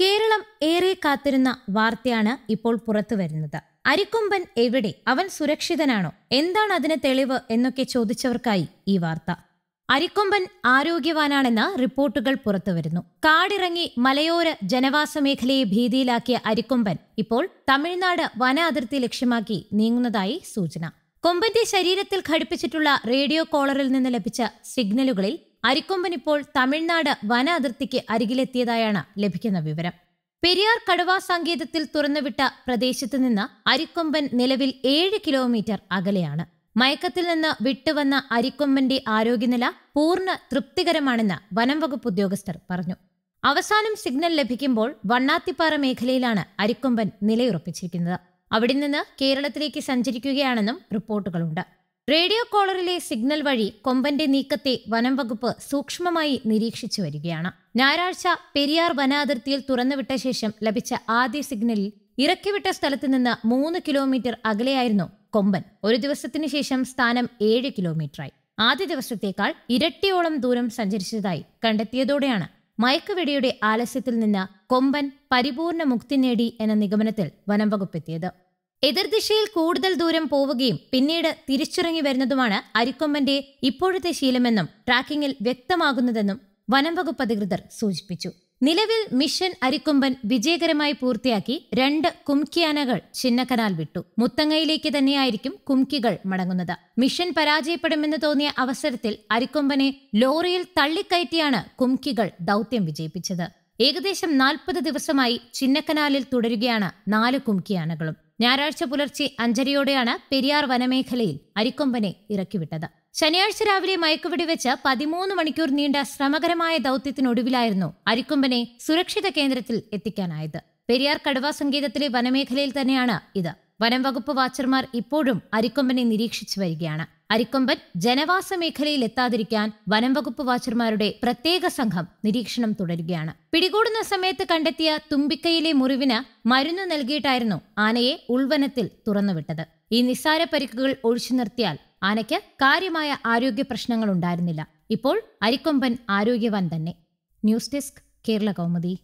കേരളം ഏറെ കാത്തിരുന്ന വാർത്തയാണ് ഇപ്പോൾ പുറത്തു വരുന്നത് അരിക്കൊമ്പൻ എവിടെ അവൻ സുരക്ഷിതനാണോ എന്താണ് അതിന് തെളിവ് എന്നൊക്കെ ചോദിച്ചവർക്കായി ഈ വാർത്ത അരിക്കൊമ്പൻ ആരോഗ്യവാനാണെന്ന് റിപ്പോർട്ടുകൾ പുറത്തുവരുന്നു കാടിറങ്ങി മലയോര ജനവാസ മേഖലയെ ഭീതിയിലാക്കിയ അരിക്കൊമ്പൻ ഇപ്പോൾ തമിഴ്നാട് വന അതിർത്തി ലക്ഷ്യമാക്കി നീങ്ങുന്നതായി സൂചന കൊമ്പന്റെ ശരീരത്തിൽ ഘടിപ്പിച്ചിട്ടുള്ള റേഡിയോ കോളറിൽ നിന്ന് ലഭിച്ച സിഗ്നലുകളിൽ അരിക്കൊമ്പൻ ഇപ്പോൾ തമിഴ്നാട് വന അതിർത്തിക്ക് അരികിലെത്തിയതായാണ് ലഭിക്കുന്ന വിവരം പെരിയാർ കടുവ സങ്കേതത്തിൽ തുറന്നുവിട്ട പ്രദേശത്ത് നിന്ന് അരിക്കൊമ്പൻ നിലവിൽ ഏഴ് കിലോമീറ്റർ അകലെയാണ് മയക്കത്തിൽ നിന്ന് വിട്ടുവന്ന അരിക്കൊമ്പന്റെ ആരോഗ്യനില പൂർണ്ണ തൃപ്തികരമാണെന്ന് വനം വകുപ്പ് ഉദ്യോഗസ്ഥർ പറഞ്ഞു അവസാനം സിഗ്നൽ ലഭിക്കുമ്പോൾ വണ്ണാത്തിപ്പാറ മേഖലയിലാണ് അരിക്കൊമ്പൻ നിലയുറപ്പിച്ചിരിക്കുന്നത് അവിടെ നിന്ന് കേരളത്തിലേക്ക് സഞ്ചരിക്കുകയാണെന്നും റിപ്പോർട്ടുകളുണ്ട് റേഡിയോ കോളറിലെ സിഗ്നൽ വഴി കൊമ്പന്റെ നീക്കത്തെ വനംവകുപ്പ് സൂക്ഷ്മമായി നിരീക്ഷിച്ചു വരികയാണ് ഞായറാഴ്ച പെരിയാർ വനാതിർത്തിയിൽ തുറന്നുവിട്ട ശേഷം ലഭിച്ച ആദ്യ സിഗ്നലിൽ ഇറക്കിവിട്ട സ്ഥലത്ത് നിന്ന് മൂന്ന് കിലോമീറ്റർ അകലെയായിരുന്നു കൊമ്പൻ ഒരു ദിവസത്തിനു ശേഷം സ്ഥാനം ഏഴ് കിലോമീറ്ററായി ആദ്യ ദിവസത്തേക്കാൾ ഇരട്ടിയോളം ദൂരം സഞ്ചരിച്ചതായി കണ്ടെത്തിയതോടെയാണ് മയക്കുവെടിയുടെ ആലസ്യത്തിൽ നിന്ന് കൊമ്പൻ പരിപൂർണ മുക്തി നേടി എന്ന നിഗമനത്തിൽ വനം വകുപ്പെത്തിയത് എതിർദിശയിൽ കൂടുതൽ ദൂരം പോവുകയും പിന്നീട് തിരിച്ചിറങ്ങി വരുന്നതുമാണ് അരിക്കൊമ്പന്റെ ഇപ്പോഴത്തെ ശീലമെന്നും ട്രാക്കിംഗിൽ വ്യക്തമാകുന്നതെന്നും വനം വകുപ്പ് അധികൃതർ സൂചിപ്പിച്ചു നിലവിൽ മിഷൻ അരിക്കൊമ്പൻ വിജയകരമായി പൂർത്തിയാക്കി രണ്ട് കുംകിയാനകൾ ചിന്നക്കനാൽ വിട്ടു മുത്തങ്ങയിലേക്ക് തന്നെയായിരിക്കും കുംകികൾ മടങ്ങുന്നത് മിഷൻ പരാജയപ്പെടുമെന്ന് തോന്നിയ അവസരത്തിൽ അരിക്കൊമ്പനെ ലോറിയിൽ തള്ളിക്കയറ്റിയാണ് കുംകികൾ ദൗത്യം വിജയിപ്പിച്ചത് ഏകദേശം നാൽപ്പത് ദിവസമായി ചിന്നക്കനാലിൽ തുടരുകയാണ് നാല് കുംകിയാനകളും ഞായറാഴ്ച പുലർച്ചെ അഞ്ചരയോടെയാണ് പെരിയാർ വനമേഖലയിൽ അരിക്കൊമ്പനെ ഇറക്കിവിട്ടത് ശനിയാഴ്ച രാവിലെ വെച്ച് പതിമൂന്ന് മണിക്കൂർ നീണ്ട ശ്രമകരമായ ദൗത്യത്തിനൊടുവിലായിരുന്നു അരിക്കൊമ്പനെ സുരക്ഷിത കേന്ദ്രത്തിൽ എത്തിക്കാനായത് പെരിയാർ കടുവ സങ്കേതത്തിലെ വനമേഖലയിൽ തന്നെയാണ് ഇത് വനം വകുപ്പ് വാച്ചർമാർ ഇപ്പോഴും അരിക്കൊമ്പനെ നിരീക്ഷിച്ചു വരികയാണ് അരിക്കൊമ്പൻ ജനവാസ മേഖലയിൽ എത്താതിരിക്കാൻ വനംവകുപ്പ് വാച്ചർമാരുടെ പ്രത്യേക സംഘം നിരീക്ഷണം തുടരുകയാണ് പിടികൂടുന്ന സമയത്ത് കണ്ടെത്തിയ തുമ്പിക്കൈയിലെ മുറിവിന് മരുന്ന് നൽകിയിട്ടായിരുന്നു ആനയെ ഉൾവനത്തിൽ തുറന്നുവിട്ടത് ഈ നിസ്സാര പരിക്കുകൾ ഒഴിച്ചു നിർത്തിയാൽ ആനയ്ക്ക് കാര്യമായ ആരോഗ്യ പ്രശ്നങ്ങൾ ഉണ്ടായിരുന്നില്ല ഇപ്പോൾ അരിക്കൊമ്പൻ ആരോഗ്യവാൻ തന്നെ ന്യൂസ് ഡെസ്ക് കേരള കൗമുദി